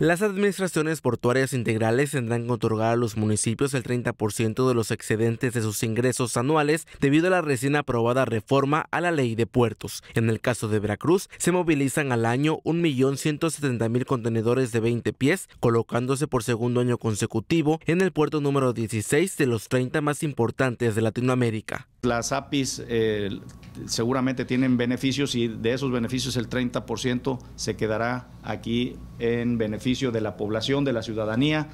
Las administraciones portuarias integrales tendrán que otorgar a los municipios el 30% de los excedentes de sus ingresos anuales debido a la recién aprobada reforma a la ley de puertos. En el caso de Veracruz, se movilizan al año 1.170.000 contenedores de 20 pies, colocándose por segundo año consecutivo en el puerto número 16 de los 30 más importantes de Latinoamérica. Las APIs eh, seguramente tienen beneficios y de esos beneficios el 30% se quedará aquí en beneficio de la población, de la ciudadanía,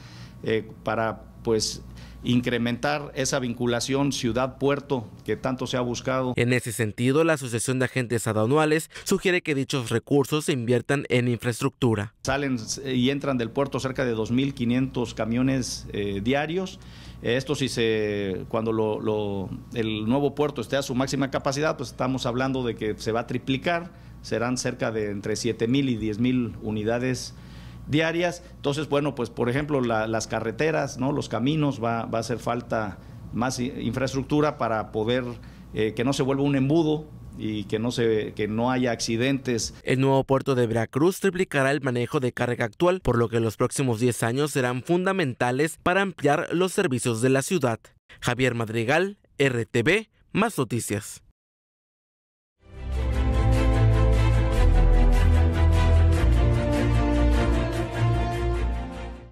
eh, para pues incrementar esa vinculación ciudad-puerto que tanto se ha buscado. En ese sentido, la Asociación de Agentes Aduanales sugiere que dichos recursos se inviertan en infraestructura. Salen y entran del puerto cerca de 2.500 camiones eh, diarios. Esto si se, cuando el nuevo puerto esté a su máxima capacidad, pues estamos hablando de que se va a triplicar, serán cerca de entre 7.000 y 10.000 unidades diarias. Entonces, bueno, pues por ejemplo, las carreteras, ¿no? los caminos, va, va, a hacer falta más infraestructura para poder eh, que no se vuelva un embudo y que no, se, que no haya accidentes. El nuevo puerto de Veracruz triplicará el manejo de carga actual, por lo que los próximos 10 años serán fundamentales para ampliar los servicios de la ciudad. Javier Madrigal, RTV, más noticias.